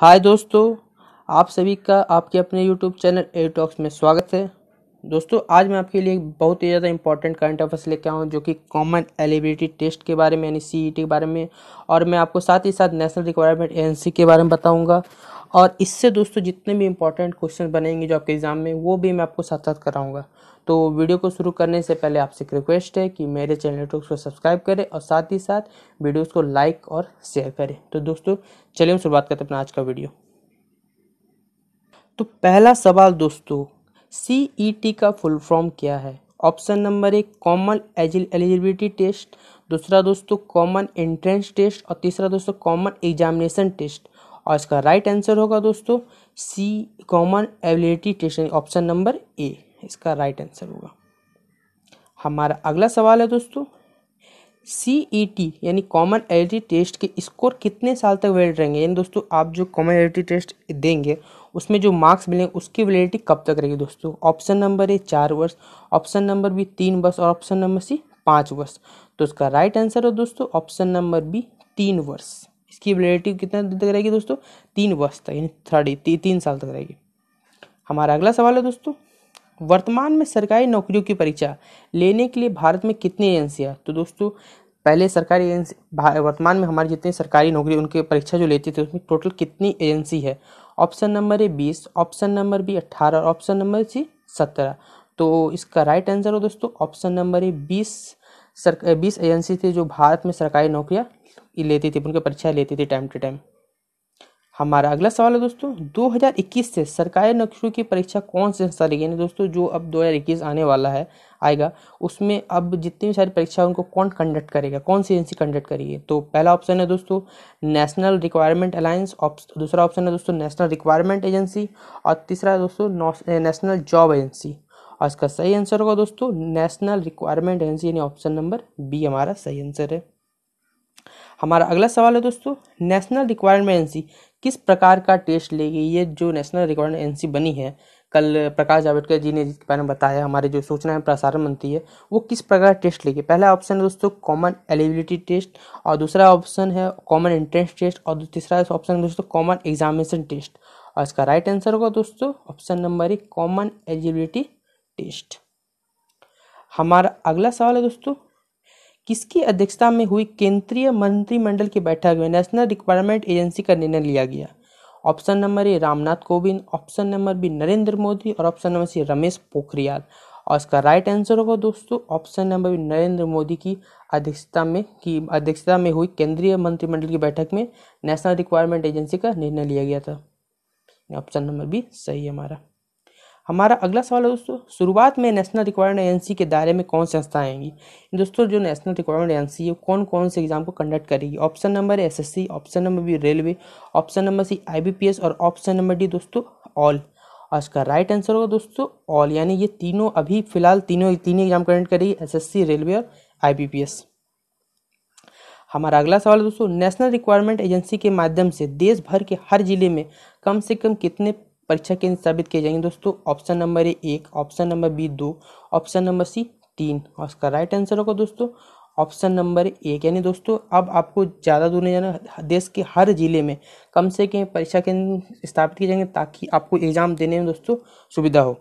हाय दोस्तों आप सभी का आपके अपने यूट्यूब चैनल एयर टॉक्स में स्वागत है दोस्तों आज मैं आपके लिए बहुत ही ज़्यादा इंपॉर्टेंट करंट अफेयर्स लेके आऊँ जो कि कॉमन एलिबिलिटी टेस्ट के बारे में यानी सी e के बारे में और मैं आपको साथ ही साथ नेशनल रिक्वायरमेंट एजेंसी के बारे में बताऊँगा और इससे दोस्तों जितने भी इंपॉर्टेंट क्वेश्चन बनेंगे जो आपके एग्ज़ाम में वो भी मैं आपको साथ साथ कराऊँगा तो वीडियो को शुरू करने से पहले आपसे एक रिक्वेस्ट है कि मेरे चैनल को सब्सक्राइब करें और साथ ही साथ वीडियोज़ को लाइक और शेयर करें तो दोस्तों चलिए हम शुरुआत करते हैं अपना आज का वीडियो तो पहला सवाल दोस्तों सी ई टी का फुल फॉर्म क्या है ऑप्शन नंबर एक कॉमन एजिल एलिजिबिलिटी टेस्ट दूसरा दोस्तों कॉमन एंट्रेंस टेस्ट और तीसरा दोस्तों कॉमन एग्जामिनेशन टेस्ट और इसका राइट आंसर होगा दोस्तों C common ability test option number A इसका राइट आंसर होगा हमारा अगला सवाल है दोस्तों सी ई टी यानी कॉमन एलिटी टेस्ट के स्कोर कितने साल तक वैलिड रहेंगे यानी दोस्तों आप जो कॉमन एलिटी टेस्ट देंगे उसमें जो मार्क्स मिलेंगे उसकी वैलिडिटी कब तक रहेगी दोस्तों ऑप्शन नंबर ए चार वर्ष ऑप्शन नंबर बी तीन वर्ष और ऑप्शन नंबर सी पाँच वर्ष तो उसका राइट आंसर है दोस्तों ऑप्शन नंबर बी तीन वर्ष इसकी वैलिडिटी कितना दिन तक रहेगी दोस्तों तीन वर्ष तक यानी थर्टी ती, तीन साल तक रहेगी हमारा अगला सवाल है दोस्तों वर्तमान में सरकारी नौकरियों की परीक्षा लेने के लिए भारत में कितनी एजेंसियाँ तो दोस्तों पहले सरकारी एजेंसी वर्तमान में हमारी जितनी सरकारी नौकरी उनकी परीक्षा जो लेती थी उसमें टोटल कितनी एजेंसी है ऑप्शन नंबर ए बीस ऑप्शन नंबर बी अट्ठारह और ऑप्शन नंबर सी सत्रह तो इसका राइट आंसर हो दोस्तों ऑप्शन नंबर ए बीस सर बीस एजेंसी थी जो भारत में सरकारी नौकरियाँ लेती थी उनकी परीक्षा लेती थी टाइम टू टाइम हमारा अगला सवाल है दोस्तों 2021 से सरकारी नौकरियों की परीक्षा कौन से संस्था लेगी यानी दोस्तों जो अब 2021 आने वाला है आएगा उसमें अब जितनी भी सारी परीक्षा उनको कौन कंडक्ट करेगा कौन सी एजेंसी कंडक्ट करेगी तो पहला ऑप्शन है दोस्तों नेशनल रिक्वायरमेंट अलायंस दूसरा ऑप्शन है दोस्तों नेशनल रिक्वायरमेंट एजेंसी और तीसरा है दोस्तों नेशनल जॉब एजेंसी और इसका सही आंसर होगा दोस्तों नेशनल रिक्वायरमेंट एजेंसी यानी ऑप्शन नंबर बी हमारा सही आंसर है हमारा अगला सवाल है दोस्तों नेशनल रिक्वायरमेंट एजेंसी किस प्रकार का टेस्ट लेगी ये जो नेशनल रिक्वायरमेंट एजेंसी बनी है कल प्रकाश जावड़ेकर जी ने जिसके बारे में बताया हमारे जो सूचना एवं प्रसारण मंत्री है वो किस प्रकार टेस्ट लेगी पहला ऑप्शन है दोस्तों कॉमन एलिबिलिटी टेस्ट और दूसरा ऑप्शन है कॉमन एंट्रेंस टेस्ट और तीसरा ऑप्शन है दोस्तों कॉमन एग्जामिनेशन टेस्ट और इसका राइट आंसर होगा दोस्तों ऑप्शन नंबर एक कॉमन एलिजिबिलिटी टेस्ट हमारा अगला सवाल है दोस्तों किसकी अध्यक्षता में हुई केंद्रीय मंत्रिमंडल की बैठक में नेशनल रिक्वायरमेंट एजेंसी का निर्णय लिया गया option number A Ramnath Kovind option number B Narendra Modi और option number C Ramesh Pokhriyal और इसका राइट आंसर होगा दोस्तों option number B Narendra Modi की अध्यक्षता में की अध्यक्षता में हुई केंद्रीय मंत्रिमंडल की बैठक में नेशनल रिक्वायरमेंट एजेंसी का निर्णय लिया गया था ऑप्शन नंबर बी सही है हमारा हमारा अगला सवाल है दोस्तों शुरुआत में नेशनल रिक्वायरमेंट एजेंसी के दायरे में कौन सी संस्थाएं आएंगी दोस्तों जो नेशनल रिक्वायरमेंट एजेंसी है कौन कौन से एग्जाम को कंडक्ट करेगी option number S C option number B railway option number C S और ऑप्शन नंबर डी दोस्तों ऑल और इसका राइट आंसर होगा दोस्तों ऑल यानी ये तीनों अभी फिलहाल तीनों तीनों एग्जाम कंडक्ट करेगी एस सी रेलवे और आईबीपीएस हमारा अगला सवाल है दोस्तों नेशनल रिक्वायरमेंट एजेंसी के माध्यम से देश भर के हर जिले में कम से कम कितने परीक्षा केंद्र स्थापित किए जाएंगे दोस्तों ऑप्शन नंबर ए एक ऑप्शन नंबर बी दो ऑप्शन नंबर सी तीन और इसका राइट आंसर होगा दोस्तों ऑप्शन नंबर एक यानी दोस्तों अब आपको ज़्यादा दूर नहीं जाना देश के हर ज़िले में कम से कम परीक्षा केंद्र स्थापित किए जाएंगे ताकि आपको एग्ज़ाम देने में दोस्तों सुविधा हो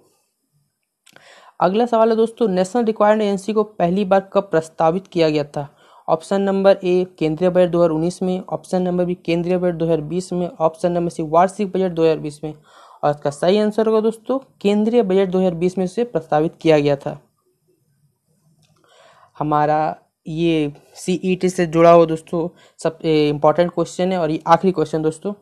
अगला सवाल है दोस्तों नेशनल रिक्वायरमेंट एजेंसी को पहली बार कब प्रस्तावित किया गया था ऑप्शन नंबर ए केंद्रीय बजट 2019 में ऑप्शन नंबर बी केंद्रीय बजट 2020 में ऑप्शन नंबर सी वार्षिक बजट 2020 में और इसका सही आंसर होगा दोस्तों केंद्रीय बजट 2020 में से प्रस्तावित किया गया था हमारा ये सी e से जुड़ा हुआ दोस्तों सब इम्पोर्टेंट क्वेश्चन है और ये आखिरी क्वेश्चन दोस्तों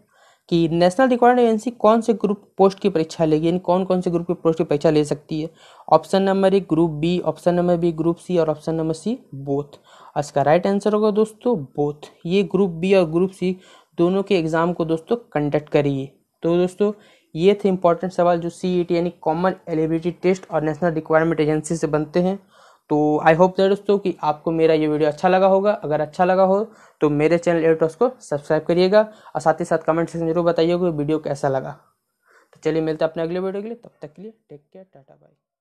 कि नेशनल रिक्वायरमेंट एजेंसी कौन से ग्रुप पोस्ट की परीक्षा लेगी यानी कौन कौन से ग्रुप की पोस्ट की परीक्षा ले सकती है option number A group B option number B group C और ऑप्शन नंबर सी बोथ और इसका राइट आंसर होगा दोस्तों बोथ ये ग्रुप बी और ग्रुप सी दोनों के एग्ज़ाम को दोस्तों कंडक्ट करिए तो दोस्तों ये थे इंपॉर्टेंट सवाल जो सी e यानी कॉमन एलिबिलिटी टेस्ट और नेशनल रिक्वायरमेंट एजेंसी से बनते हैं तो आई होप दैट दोस्तों कि आपको मेरा ये वीडियो अच्छा लगा होगा अगर अच्छा लगा हो तो मेरे चैनल एडोस को सब्सक्राइब करिएगा और साथ ही साथ कमेंट सेक्शन जरूर बताइएगा वीडियो कैसा लगा तो चलिए मिलते हैं अपने अगले वीडियो के लिए तब तक के लिए टेक केयर टाटा बाय